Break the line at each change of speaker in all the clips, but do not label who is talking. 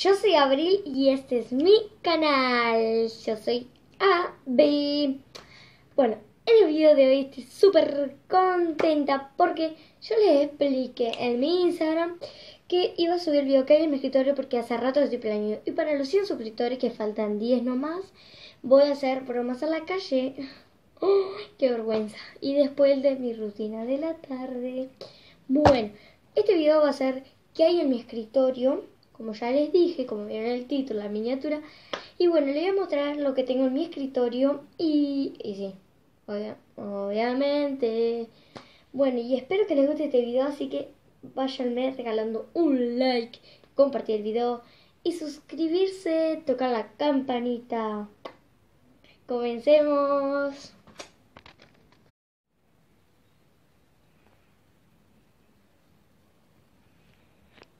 Yo soy Abril y este es mi canal. Yo soy AB. Bueno, en el video de hoy estoy súper contenta porque yo les expliqué en mi Instagram que iba a subir video que hay en mi escritorio porque hace rato estoy planeando. Y para los 100 suscriptores, que faltan 10 nomás, voy a hacer bromas a la calle. Oh, ¡Qué vergüenza! Y después de mi rutina de la tarde. Bueno, este video va a ser que hay en mi escritorio como ya les dije, como vieron el título, la miniatura. Y bueno, les voy a mostrar lo que tengo en mi escritorio y, y sí, obviamente. Bueno, y espero que les guste este video, así que vayanme regalando un like, compartir el video y suscribirse, tocar la campanita. Comencemos.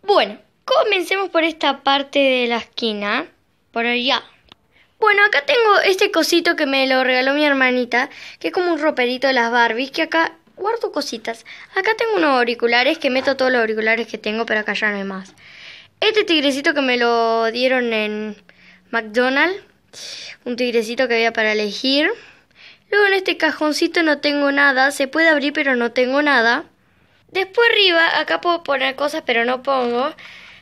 Bueno, Comencemos por esta parte de la esquina, por allá. Bueno, acá tengo este cosito que me lo regaló mi hermanita, que es como un roperito de las Barbies, que acá guardo cositas. Acá tengo unos auriculares que meto todos los auriculares que tengo, pero acá ya no hay más. Este tigrecito que me lo dieron en McDonald's, un tigrecito que había para elegir. Luego en este cajoncito no tengo nada, se puede abrir pero no tengo nada. Después arriba, acá puedo poner cosas pero no pongo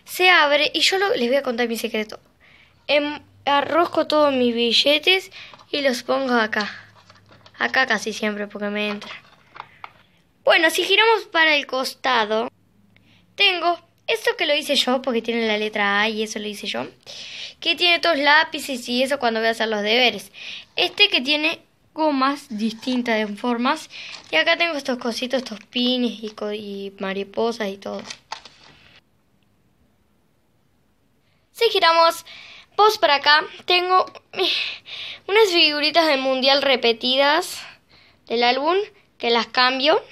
se abre y yo les voy a contar mi secreto. Em, arrosco todos mis billetes y los pongo acá. Acá casi siempre porque me entra. Bueno, si giramos para el costado, tengo esto que lo hice yo, porque tiene la letra A y eso lo hice yo. Que tiene todos lápices y eso cuando voy a hacer los deberes. Este que tiene gomas distintas de formas. Y acá tengo estos cositos, estos pines y, y mariposas y todo. giramos post para acá, tengo unas figuritas del mundial repetidas del álbum que las cambio.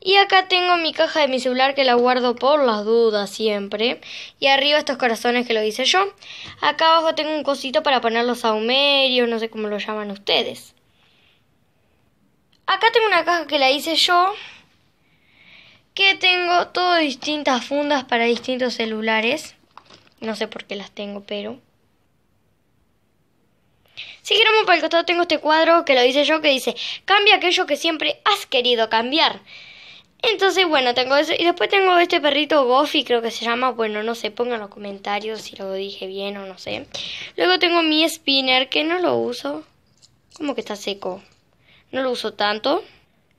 Y acá tengo mi caja de mi celular que la guardo por las dudas siempre. Y arriba estos corazones que lo hice yo. Acá abajo tengo un cosito para poner los aumerios no sé cómo lo llaman ustedes. Acá tengo una caja que la hice yo. Que tengo todas distintas fundas para distintos celulares. No sé por qué las tengo, pero... Si queremos para el costado tengo este cuadro que lo hice yo que dice, cambia aquello que siempre has querido cambiar. Entonces, bueno, tengo eso. Y después tengo este perrito Goffy, creo que se llama. Bueno, no sé, pongan los comentarios si lo dije bien o no sé. Luego tengo mi spinner, que no lo uso. Como que está seco. No lo uso tanto.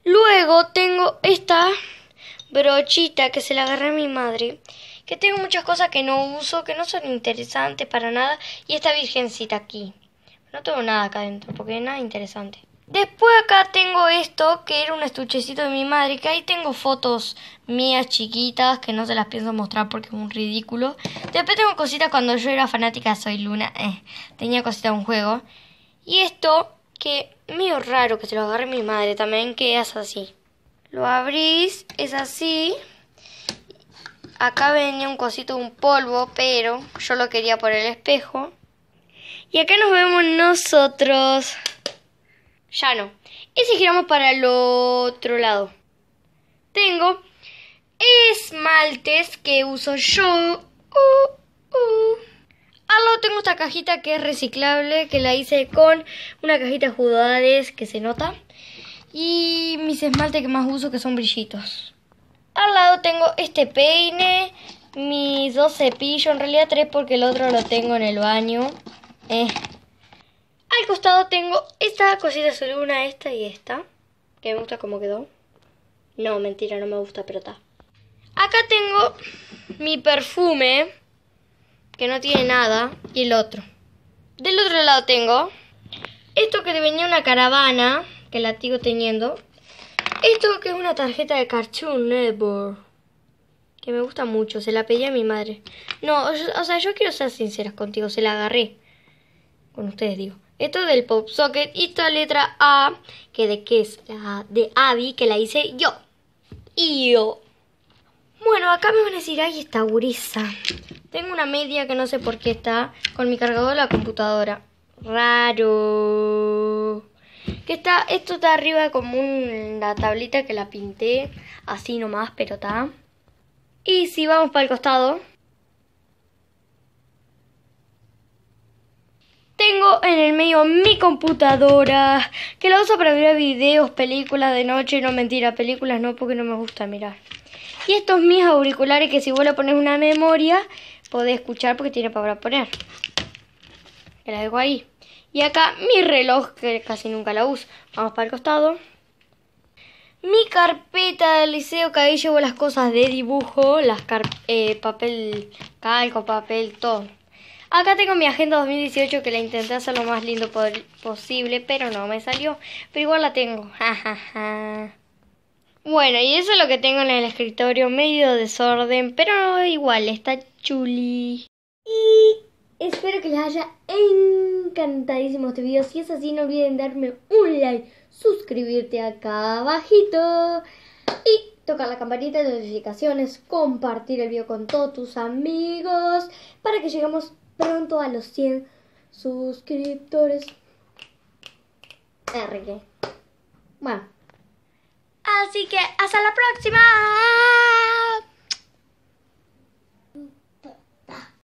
Luego tengo esta brochita que se la agarré a mi madre que tengo muchas cosas que no uso, que no son interesantes para nada, y esta virgencita aquí. No tengo nada acá adentro, porque nada interesante. Después acá tengo esto, que era un estuchecito de mi madre, que ahí tengo fotos mías chiquitas, que no se las pienso mostrar porque es un ridículo. Después tengo cositas cuando yo era fanática Soy Luna, eh, tenía cositas de un juego. Y esto, que mío raro, que se lo agarre mi madre también, que es así. Lo abrís, es así, Acá venía un cosito, un polvo, pero yo lo quería por el espejo. Y acá nos vemos nosotros. Ya no. Y si giramos para el otro lado. Tengo esmaltes que uso yo. Ah, Al lado tengo esta cajita que es reciclable, que la hice con una cajita de que se nota. Y mis esmaltes que más uso que son brillitos. Al lado tengo este peine, mis dos cepillos, en realidad tres porque el otro lo tengo en el baño. Eh. Al costado tengo esta cosita solo una, esta y esta. Que me gusta cómo quedó. No, mentira, no me gusta, pero está. Acá tengo mi perfume, que no tiene nada, y el otro. Del otro lado tengo esto que venía una caravana, que la sigo teniendo, esto que es una tarjeta de Cartoon Network. Que me gusta mucho. Se la pedí a mi madre. No, o, sea, yo quiero ser sincera contigo. Se la agarré. Con ustedes digo. Esto es del Pop Socket. Y esta letra A. Que de qué es la de Abby. Que la hice yo. Y yo. Bueno, acá me van a decir, ay, está gurisa. Tengo una media que no sé por qué está con mi cargador de la computadora. Raro. Que está, esto está arriba como una tablita que la pinté así nomás, pero está. Y si vamos para el costado, Tengo en el medio mi computadora, que la uso para ver videos, películas de noche, no mentira, películas no porque no me gusta mirar. Y estos mis auriculares que si vos le pones una memoria, podés escuchar porque tiene para poner. Que la dejo ahí. Y acá mi reloj, que casi nunca la uso. Vamos para el costado. Mi carpeta del liceo, que ahí llevo las cosas de dibujo, las eh, papel calco, papel, todo. Acá tengo mi agenda 2018 que la intenté hacer lo más lindo posible, pero no me salió. Pero igual la tengo. Bueno, y eso es lo que tengo en el escritorio, medio desorden, pero igual está chuli. Y... Espero que les haya encantadísimo este video. Si es así, no olviden darme un like, suscribirte acá abajito y tocar la campanita de notificaciones, compartir el video con todos tus amigos para que lleguemos pronto a los 100 suscriptores. Arregué. Bueno. Así que hasta la próxima.